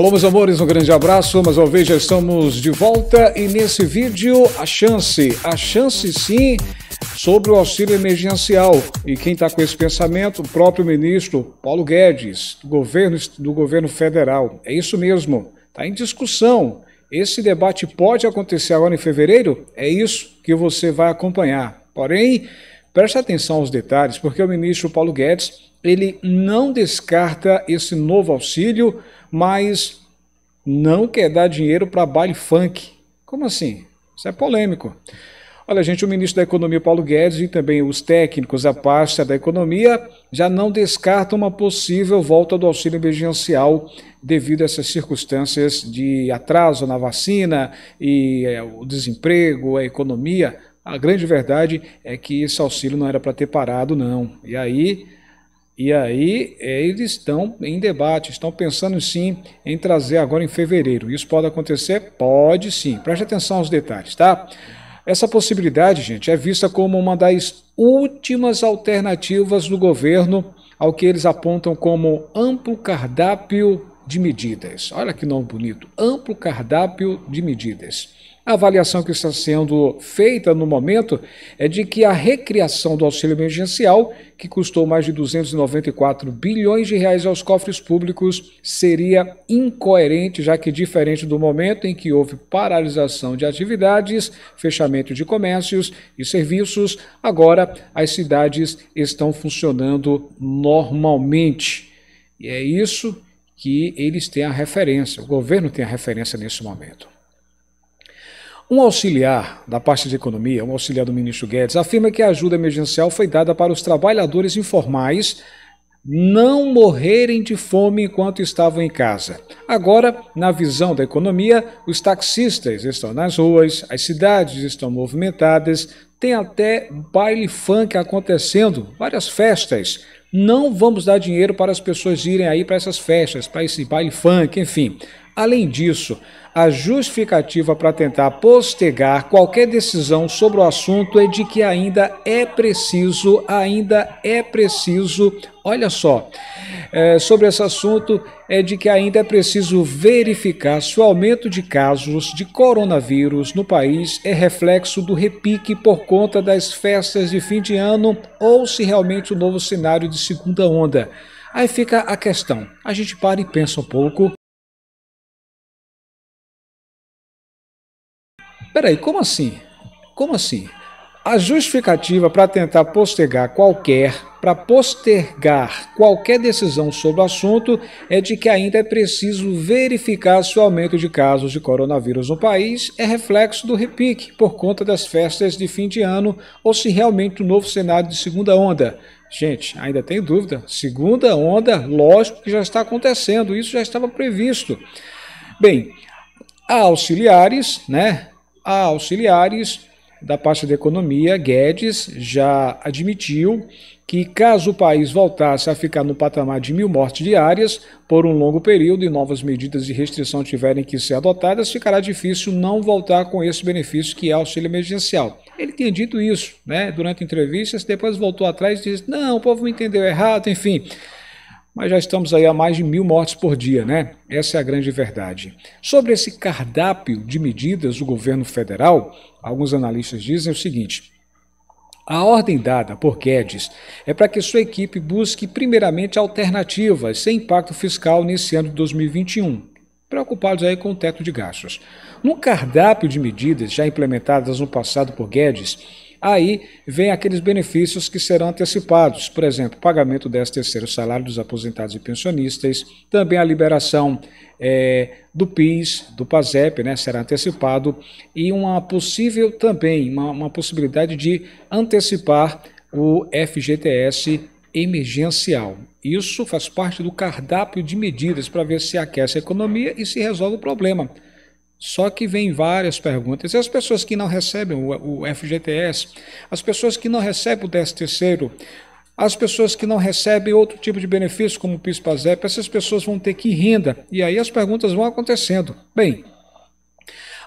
Alô, meus amores, um grande abraço. Mas ao vez já estamos de volta e nesse vídeo a chance, a chance sim sobre o auxílio emergencial. E quem está com esse pensamento, o próprio ministro Paulo Guedes, do governo, do governo federal. É isso mesmo, está em discussão. Esse debate pode acontecer agora em fevereiro? É isso que você vai acompanhar. Porém, Preste atenção aos detalhes, porque o ministro Paulo Guedes ele não descarta esse novo auxílio, mas não quer dar dinheiro para baile funk. Como assim? Isso é polêmico. Olha, gente, o ministro da Economia, Paulo Guedes, e também os técnicos da pasta da Economia já não descartam uma possível volta do auxílio emergencial devido a essas circunstâncias de atraso na vacina e é, o desemprego, a economia a grande verdade é que esse auxílio não era para ter parado, não. E aí, e aí é, eles estão em debate, estão pensando sim em trazer agora em fevereiro. Isso pode acontecer? Pode sim. Preste atenção aos detalhes, tá? Essa possibilidade, gente, é vista como uma das últimas alternativas do governo ao que eles apontam como amplo cardápio de medidas. Olha que nome bonito, amplo cardápio de medidas. A avaliação que está sendo feita no momento é de que a recriação do auxílio emergencial, que custou mais de 294 bilhões de reais aos cofres públicos, seria incoerente, já que diferente do momento em que houve paralisação de atividades, fechamento de comércios e serviços, agora as cidades estão funcionando normalmente. E é isso que eles têm a referência, o governo tem a referência nesse momento. Um auxiliar da parte de economia, um auxiliar do ministro Guedes, afirma que a ajuda emergencial foi dada para os trabalhadores informais não morrerem de fome enquanto estavam em casa. Agora, na visão da economia, os taxistas estão nas ruas, as cidades estão movimentadas, tem até baile funk acontecendo, várias festas. Não vamos dar dinheiro para as pessoas irem aí para essas festas, para esse baile funk, enfim. Além disso, a justificativa para tentar postergar qualquer decisão sobre o assunto é de que ainda é preciso, ainda é preciso, olha só, é, sobre esse assunto é de que ainda é preciso verificar se o aumento de casos de coronavírus no país é reflexo do repique por conta das festas de fim de ano ou se realmente o um novo cenário de segunda onda. Aí fica a questão. A gente para e pensa um pouco. Peraí, como assim? Como assim? A justificativa para tentar postergar qualquer, para postergar qualquer decisão sobre o assunto é de que ainda é preciso verificar se o aumento de casos de coronavírus no país é reflexo do repique por conta das festas de fim de ano ou se realmente o um novo cenário de segunda onda. Gente, ainda tem dúvida. Segunda onda, lógico que já está acontecendo, isso já estava previsto. Bem, há auxiliares, né? a auxiliares da pasta da economia, Guedes, já admitiu que caso o país voltasse a ficar no patamar de mil mortes diárias por um longo período e novas medidas de restrição tiverem que ser adotadas, ficará difícil não voltar com esse benefício que é auxílio emergencial. Ele tinha dito isso né, durante entrevistas, depois voltou atrás e disse, não, o povo entendeu errado, enfim mas já estamos aí a mais de mil mortes por dia, né? Essa é a grande verdade. Sobre esse cardápio de medidas do governo federal, alguns analistas dizem o seguinte. A ordem dada por Guedes é para que sua equipe busque primeiramente alternativas sem impacto fiscal nesse ano de 2021, preocupados aí com o teto de gastos. No cardápio de medidas já implementadas no passado por Guedes, Aí vem aqueles benefícios que serão antecipados, por exemplo, pagamento desse terceiro salário dos aposentados e pensionistas, também a liberação é, do PIS, do PASEP, né, será antecipado, e uma possível também, uma, uma possibilidade de antecipar o FGTS emergencial. Isso faz parte do cardápio de medidas para ver se aquece a economia e se resolve o problema. Só que vem várias perguntas. E as pessoas que não recebem o FGTS, as pessoas que não recebem o 13 terceiro, as pessoas que não recebem outro tipo de benefício, como o PIS-PASEP, essas pessoas vão ter que ir renda. E aí as perguntas vão acontecendo. Bem,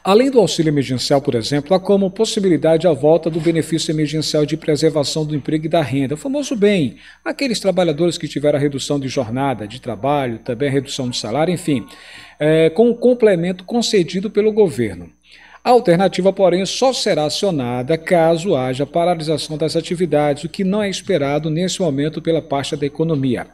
Além do auxílio emergencial, por exemplo, há como possibilidade a volta do benefício emergencial de preservação do emprego e da renda, o famoso bem, aqueles trabalhadores que tiveram a redução de jornada de trabalho, também a redução de salário, enfim, é, com o complemento concedido pelo governo. A alternativa, porém, só será acionada caso haja paralisação das atividades, o que não é esperado nesse momento pela pasta da economia.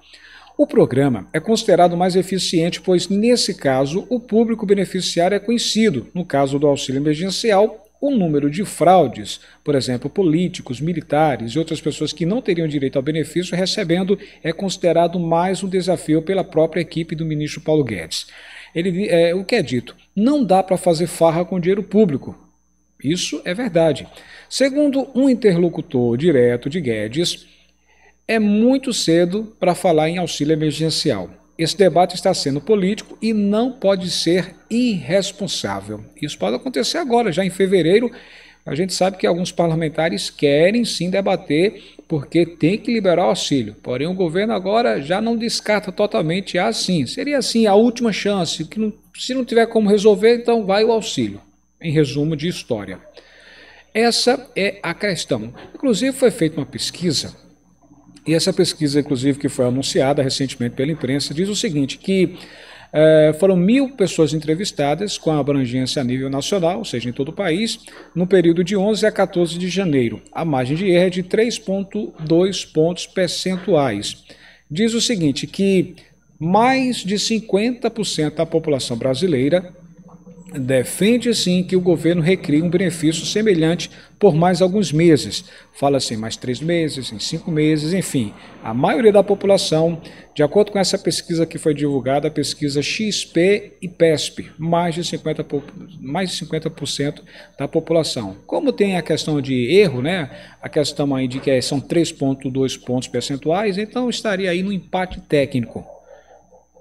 O programa é considerado mais eficiente, pois, nesse caso, o público beneficiário é conhecido. No caso do auxílio emergencial, o número de fraudes, por exemplo, políticos, militares e outras pessoas que não teriam direito ao benefício recebendo, é considerado mais um desafio pela própria equipe do ministro Paulo Guedes. Ele, é, o que é dito? Não dá para fazer farra com dinheiro público. Isso é verdade. Segundo um interlocutor direto de Guedes, é muito cedo para falar em auxílio emergencial. Esse debate está sendo político e não pode ser irresponsável. Isso pode acontecer agora, já em fevereiro. A gente sabe que alguns parlamentares querem sim debater, porque tem que liberar o auxílio. Porém, o governo agora já não descarta totalmente assim. Seria assim a última chance. Que não, se não tiver como resolver, então vai o auxílio. Em resumo de história. Essa é a questão. Inclusive, foi feita uma pesquisa e essa pesquisa, inclusive, que foi anunciada recentemente pela imprensa, diz o seguinte: que é, foram mil pessoas entrevistadas com abrangência a nível nacional, ou seja, em todo o país, no período de 11 a 14 de janeiro. A margem de erro é de 3,2 pontos percentuais. Diz o seguinte: que mais de 50% da população brasileira defende sim que o governo recrie um benefício semelhante por mais alguns meses. Fala-se em assim, mais três meses, em cinco meses, enfim. A maioria da população, de acordo com essa pesquisa que foi divulgada, a pesquisa XP e PESP, mais de 50%, mais de 50% da população. Como tem a questão de erro, né? a questão aí de que são 3,2 pontos percentuais, então estaria aí no empate técnico.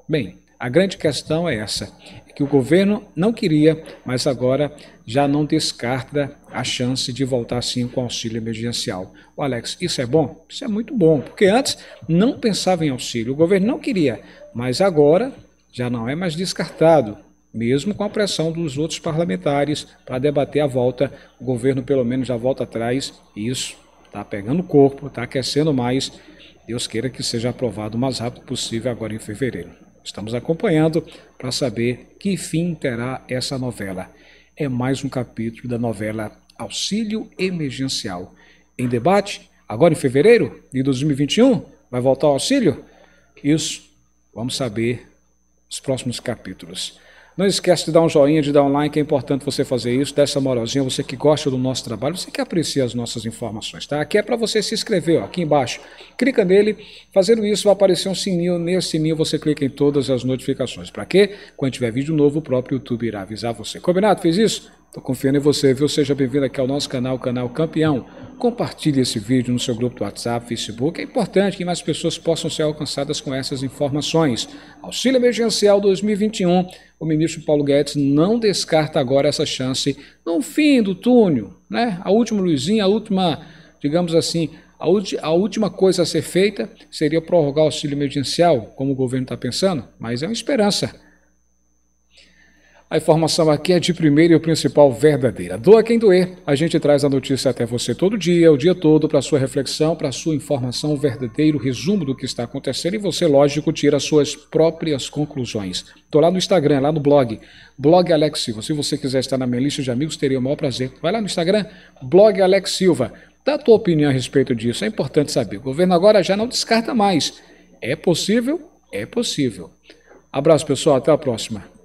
Bem, a grande questão é essa, é que o governo não queria, mas agora já não descarta a chance de voltar sim com auxílio emergencial. O Alex, isso é bom? Isso é muito bom, porque antes não pensava em auxílio, o governo não queria, mas agora já não é mais descartado, mesmo com a pressão dos outros parlamentares para debater a volta, o governo pelo menos já volta atrás, e isso está pegando corpo, está aquecendo mais. Deus queira que seja aprovado o mais rápido possível agora em fevereiro. Estamos acompanhando para saber que fim terá essa novela. É mais um capítulo da novela Auxílio Emergencial. Em debate, agora em fevereiro de 2021, vai voltar o auxílio? Isso, vamos saber os próximos capítulos. Não esquece de dar um joinha, de dar um like, é importante você fazer isso, dá essa moralzinha, você que gosta do nosso trabalho, você que aprecia as nossas informações, tá? Aqui é para você se inscrever, ó, aqui embaixo. Clica nele, fazendo isso vai aparecer um sininho, nesse sininho você clica em todas as notificações. Para quê? Quando tiver vídeo novo, o próprio YouTube irá avisar você. Combinado? Fez isso? Tô confiando em você, viu? Seja bem-vindo aqui ao nosso canal, canal Campeão. Compartilhe esse vídeo no seu grupo do WhatsApp, Facebook. É importante que mais pessoas possam ser alcançadas com essas informações. Auxílio Emergencial 2021. O ministro Paulo Guedes não descarta agora essa chance no fim do túnel. Né? A última luzinha, a última, digamos assim, a, última coisa a ser feita seria prorrogar o auxílio emergencial, como o governo está pensando, mas é uma esperança. A informação aqui é de primeira e o principal verdadeira. Doa quem doer, a gente traz a notícia até você todo dia, o dia todo, para sua reflexão, para sua informação, verdadeiro resumo do que está acontecendo e você, lógico, tira suas próprias conclusões. Estou lá no Instagram, lá no blog, blog Alex Silva. Se você quiser estar na minha lista de amigos, teria o maior prazer. Vai lá no Instagram, blog Alex Silva. Dá a tua opinião a respeito disso, é importante saber. O governo agora já não descarta mais. É possível? É possível. Abraço, pessoal, até a próxima.